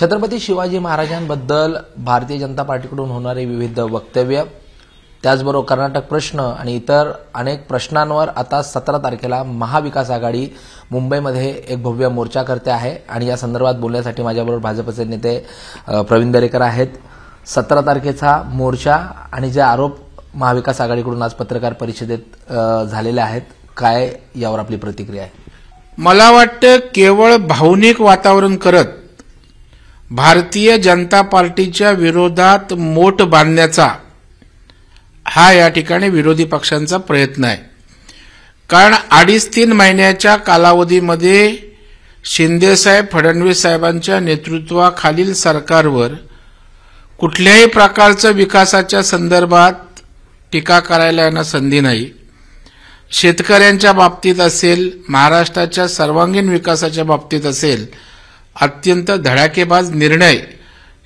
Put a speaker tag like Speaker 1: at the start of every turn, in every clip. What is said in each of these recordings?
Speaker 1: छत्रपती शिवाजी महाराजांबद्दल भारतीय जनता पार्टीकडून होणारे विविध वक्तव्य त्याचबरोबर कर्नाटक प्रश्न आणि इतर अनेक प्रश्नांवर आता सतरा तारखेला महाविकास आघाडी मुंबईमध्ये एक भव्य मोर्चा करते आहे आणि या संदर्भात बोलण्यासाठी माझ्याबरोबर भाजपचे नेते प्रवीण दरेकर आहेत सतरा तारखेचा मोर्चा आणि जे आरोप महाविकास आघाडीकडून आज पत्रकार परिषदेत झालेले आहेत काय यावर आपली प्रतिक्रिया आहे
Speaker 2: मला वाटतं केवळ भावनिक वातावरण करत भारतीय जनता पार्टीच्या विरोधात मोठ बांधण्याचा हा या ठिकाणी विरोधी पक्षांचा प्रयत्न आहे कारण अडीच तीन महिन्याच्या कालावधीमध्ये शिंदेसाहेब फडणवीस साहेबांच्या नेतृत्वाखालील सरकारवर कुठल्याही प्रकारचं विकासाच्या संदर्भात टीका करायला संधी नाही शेतकऱ्यांच्या बाबतीत असेल महाराष्ट्राच्या सर्वांगीण विकासाच्या बाबतीत असेल अत्यंत धडाकेबाज निर्णय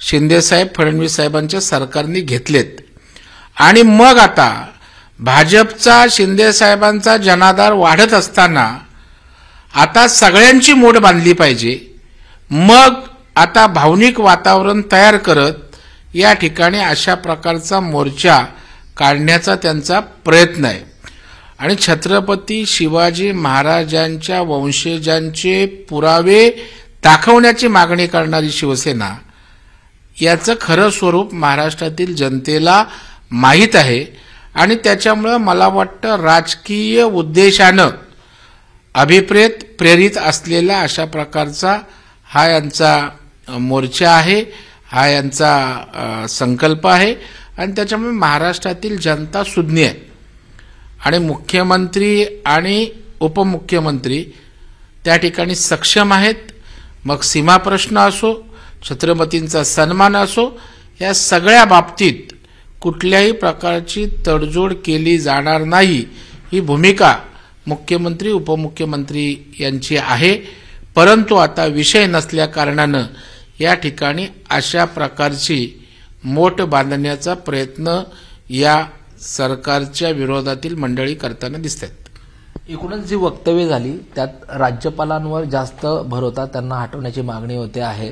Speaker 2: शिंदेसाहेब फडणवीस साहेबांच्या सरकारने घेतलेत आणि मग आता भाजपचा शिंदेसाहेबांचा जनाधार वाढत असताना आता सगळ्यांची मोड बांधली पाहिजे मग आता भावनिक वातावरण तयार करत या ठिकाणी अशा प्रकारचा मोर्चा काढण्याचा त्यांचा प्रयत्न आहे आणि छत्रपती शिवाजी महाराजांच्या वंशजांचे पुरावे दाखवण्याची मागणी करणारी शिवसेना याचं खरं स्वरूप महाराष्ट्रातील जनतेला माहीत आहे आणि त्याच्यामुळं मला वाटतं राजकीय उद्देशानं अभिप्रेत प्रेरित असलेला अशा प्रकारचा हा यांचा मोर्चा आहे हा यांचा संकल्प आहे आणि त्याच्यामुळे महाराष्ट्रातील जनता सुज्ञ आहे आणि मुख्यमंत्री आणि उपमुख्यमंत्री त्या ठिकाणी सक्षम आहेत मग सीमा प्रश्न असो छत्रपतींचा सन्मान असो या सगळ्या बाबतीत कुठल्याही प्रकारची तडजोड केली जाणार नाही ही भूमिका मुख्यमंत्री उपमुख्यमंत्री यांची आहे परंतु आता विषय नसल्या कारणानं या ठिकाणी अशा प्रकारची मोठ बांधण्याचा प्रयत्न या सरकारच्या विरोधातील मंडळी करताना दिसत आहेत
Speaker 1: एकूणच जी वक्तव्य झाली त्यात राज्यपालांवर जास्त भर होता त्यांना हटवण्याची मागणी होते आहे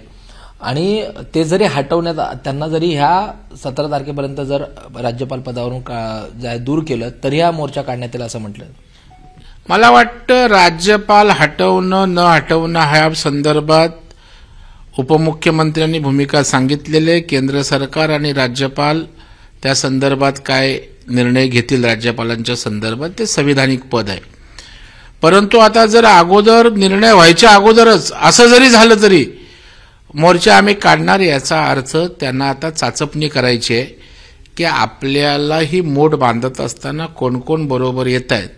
Speaker 1: आणि ते जरी हटवण्यात त्यांना जरी ह्या सतरा तारखेपर्यंत जर राज्यपाल पदावरून जाय दूर केलं तरी हा मोर्चा काढण्यात येईल असं म्हटलं मला वाटतं
Speaker 2: राज्यपाल हटवणं न हटवणं ह्या संदर्भात उपमुख्यमंत्र्यांनी भूमिका सांगितलेले केंद्र सरकार आणि राज्यपाल त्या संदर्भात काय निर्णय घेतील राज्यपालांच्या संदर्भात ते संविधानिक पद आहे परंतु आता जर अगोदर निर्णय व्हायच्या अगोदरच असं जरी झालं तरी मोर्चा आम्ही काढणार याचा अर्थ त्यांना आता चाचपणी करायची आहे की आपल्याला ही मोड बांधत असताना कोण कोण बरोबर येत आहेत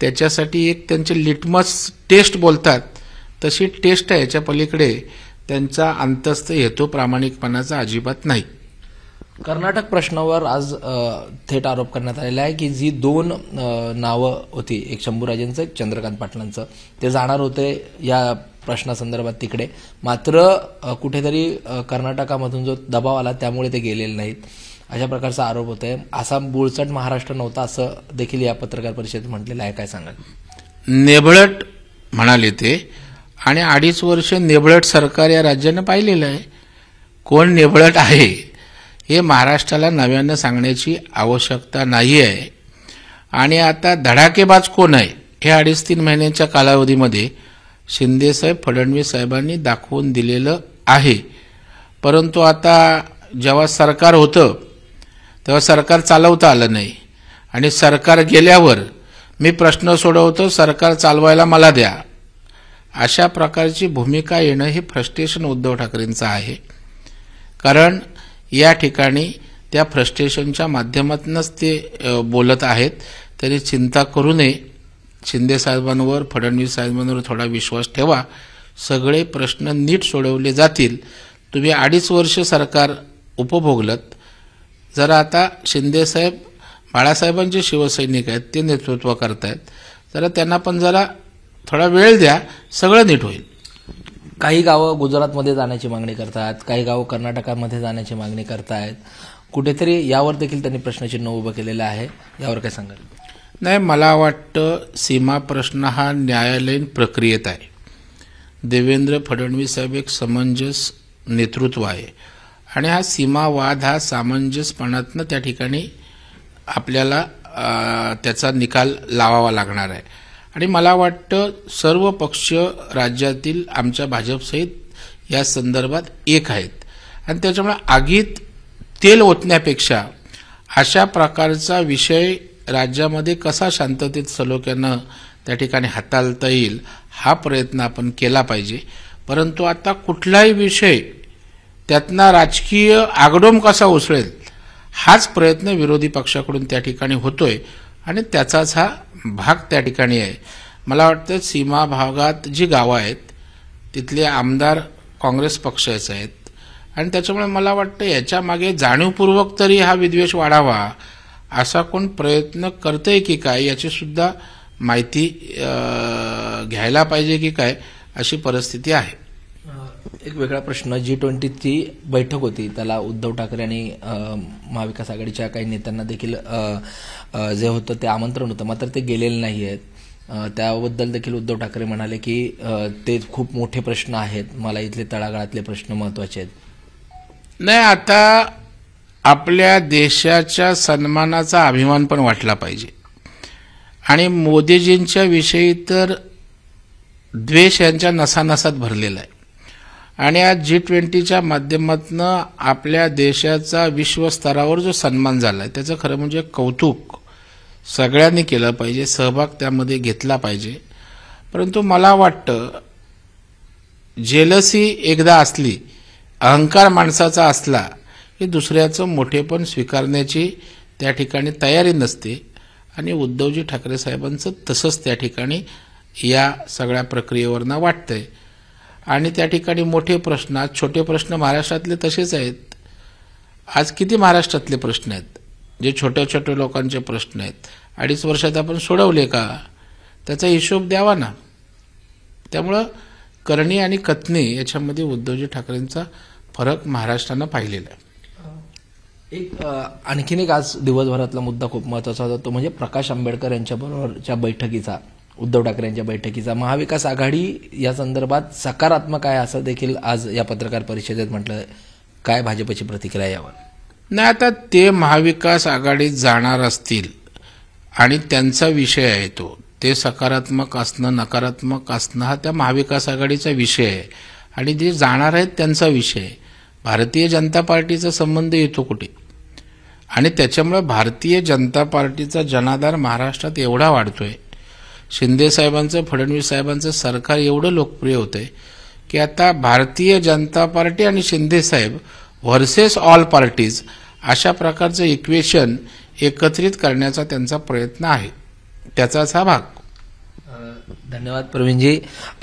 Speaker 2: त्याच्यासाठी एक त्यांचे लिटमस टेस्ट बोलतात तशी टेस्ट आहे याच्या पलीकडे त्यांचा अंतस्थ हेतू प्रामाणिकपणाचा अजिबात नाही
Speaker 1: कर्नाटक प्रश्नावर आज थेट आरोप करण्यात आलेला आहे की जी दोन नावं होती एक शंभूराजेंचं एक चंद्रकांत पाटलांचं ते जाणार होते या प्रश्नासंदर्भात तिकडे मात्र कुठेतरी कर्नाटकामधून जो दबाव आला त्यामुळे ते गेलेले नाहीत अशा प्रकारचा आरोप होत आहे आसाम बुळचट महाराष्ट्र नव्हता असं देखील या पत्रकार परिषदेत म्हटलेलं आहे काय सांगाल
Speaker 2: नेबळट म्हणाले ते आणि अडीच वर्ष नेबळट सरकार या राज्यानं पाहिलेलं आहे कोण नेबळट आहे हे महाराष्ट्राला नव्यानं सांगण्याची आवश्यकता नाही आहे आणि आता धडाकेबाज कोण आहे हे अडीच तीन महिन्यांच्या कालावधीमध्ये शिंदेसाहेब फडणवीस साहेबांनी दाखवून दिलेलं आहे परंतु आता जेव्हा सरकार होतं तेव्हा सरकार चालवता आलं नाही आणि सरकार गेल्यावर मी प्रश्न सोडवतो सरकार चालवायला मला द्या अशा प्रकारची भूमिका येणं हे फ्रस्ट्रेशन उद्धव ठाकरेंचं आहे कारण या ठिकाणी त्या फ्रस्ट्रेशनच्या माध्यमातूनच ते बोलत आहेत तरी चिंता करू नये शिंदे साहेबांवर फडणवीस साहेबांवर थोडा विश्वास ठेवा सगळे प्रश्न नीट सोडवले जातील तुम्ही अडीच वर्ष सरकार उपभोगलत जर आता शिंदेसाहेब बाळासाहेबांचे शिवसैनिक आहेत ते नेतृत्व करतायत जरा त्यांना पण जरा
Speaker 1: थोडा वेळ द्या सगळं नीट होईल काही गावं गुजरातमध्ये जाण्याची मागणी करतात काही गावं कर्नाटकामध्ये जाण्याची मागणी आहेत कुठेतरी यावर देखील त्यांनी प्रश्नचिन्ह उभं केलेलं आहे यावर काय सांगाल
Speaker 2: नाही मला वाटतं सीमा प्रश्न हा न्यायालयीन प्रक्रियेत आहे देवेंद्र फडणवीस साहेब एक समंजस नेतृत्व आहे आणि हा सीमावाद हा सामंजस्यपणातनं त्या ठिकाणी आपल्याला त्याचा निकाल लावावा लागणार आहे आणि मला वाटतं सर्व पक्ष राज्यातील आमच्या भाजपसहित या संदर्भात एक आहेत आणि त्याच्यामुळे आगीत तेल ओतण्यापेक्षा अशा प्रकारचा विषय राज्यामध्ये कसा शांततेत सलोख्यानं त्या ठिकाणी हाताळता येईल हा प्रयत्न आपण केला पाहिजे परंतु आता कुठलाही विषय त्यातना राजकीय आगडोम कसा उसळेल हाच प्रयत्न विरोधी पक्षाकडून त्या ठिकाणी होतोय आणि त्याचाच हा भाग त्या ठिकाणी आहे मला वाटतं सीमा भागात जी गावं आहेत तिथले आमदार काँग्रेस पक्षाचे आहेत आणि त्याच्यामुळे मला वाटतं याच्यामागे जाणीवपूर्वक तरी हा विद्वेष वाढावा असा कोण प्रयत्न करतंय की काय याची सुद्धा माहिती
Speaker 1: घ्यायला
Speaker 2: पाहिजे की काय
Speaker 1: अशी परिस्थिती आहे एक वेगळा प्रश्न जी ट्वेंटीची बैठक होती त्याला उद्धव ठाकरे आणि महाविकास आघाडीच्या काही नेत्यांना देखील जे होतं ते आमंत्रण होतं मात्र ते गेलेले नाही आहेत त्याबद्दल देखील उद्धव ठाकरे म्हणाले की ते खूप मोठे प्रश्न आहेत मला इथले तळागाळातले प्रश्न महत्वाचे आहेत नाही आता आपल्या देशाच्या
Speaker 2: सन्मानाचा अभिमान पण वाटला पाहिजे आणि मोदीजींच्या विषयी तर द्वेष यांच्या नसानसात भरलेला आहे आणि आज जी ट्वेंटीच्या माध्यमातून आपल्या देशाचा विश्वस्तरावर जो सन्मान झाला आहे त्याचं खरं म्हणजे कौतुक सगळ्यांनी केलं पाहिजे सहभाग त्यामध्ये घेतला पाहिजे परंतु मला वाटतं जेलसी एकदा असली अहंकार माणसाचा असला की दुसऱ्याचं मोठेपण स्वीकारण्याची त्या ठिकाणी तयारी नसते आणि उद्धवजी ठाकरे साहेबांचं तसंच त्या ठिकाणी या सगळ्या प्रक्रियेवरनं वाटतंय आणि त्या ठिकाणी मोठे प्रश्न आज छोटे प्रश्न महाराष्ट्रातले तसेच आहेत आज किती महाराष्ट्रातले प्रश्न आहेत जे छोट्या छोट्या लोकांचे प्रश्न आहेत अडीच वर्षात आपण सोडवले का त्याचा हिशोब द्यावा ना त्यामुळं करणी आणि कथनी याच्यामध्ये उद्धवजी ठाकरेंचा
Speaker 1: फरक महाराष्ट्रानं पाहिलेला आहे एक आणखीन एक आज दिवसभरातला मुद्दा खूप महत्त्वाचा होता तो म्हणजे प्रकाश आंबेडकर यांच्याबरोबरच्या बैठकीचा उद्धव ठाकरे यांच्या बैठकीचा महाविकास आघाडी या संदर्भात सकारात्मक आहे असं देखील आज या पत्रकार परिषदेत म्हटलं काय भाजपची प्रतिक्रिया यावर
Speaker 2: नाही आता ते महाविकास आघाडीत जाणार असतील आणि त्यांचा विषय आहे तो ते सकारात्मक असणं नकारात्मक असणं हा त्या महाविकास आघाडीचा विषय आहे आणि जे जाणार आहेत त्यांचा विषय भारतीय जनता पार्टीचा संबंध येतो कुठे आणि त्याच्यामुळे भारतीय जनता पार्टीचा जनाधार महाराष्ट्रात एवढा वाढतोय शिंदे साहेबांचं फडणवीस साहेबांचं सरकार एवढं लोकप्रिय होतं की आता भारतीय जनता पार्टी आणि शिंदे साहेब व्हर्सेस ऑल पार्टीज अशा प्रकारचं इक्वेशन
Speaker 1: एकत्रित करण्याचा त्यांचा प्रयत्न आहे त्याचाच हा भाग धन्यवाद प्रवीणजी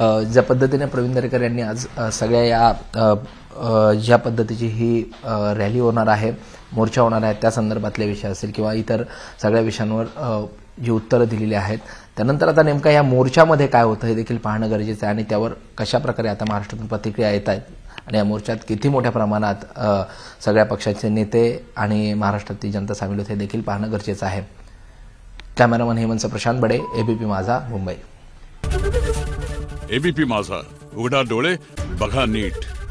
Speaker 1: ज्या पद्धतीने प्रवीण दरेकर यांनी आज सगळ्या या ज्या पद्धतीची ही रॅली होणार आहे मोर्चा होणार आहे त्या संदर्भातले विषय असेल किंवा इतर सगळ्या विषयांवर जी उत्तरं दिलेली आहेत त्यानंतर आता नेमका या मोर्चामध्ये काय होतं हे देखील पाहणं गरजेचं आहे आणि त्यावर कशा प्रकारे आता महाराष्ट्रातून प्रतिक्रिया येत आहेत आणि या मोर्चात किती मोठ्या प्रमाणात सगळ्या पक्षाचे नेते आणि महाराष्ट्रातली जनता सामील होते हे देखील पाहणं गरजेचं आहे cameraman Hemant Prashant Bade ABP Majha Mumbai
Speaker 2: ABP माझा उघडा डोळे बघा नीट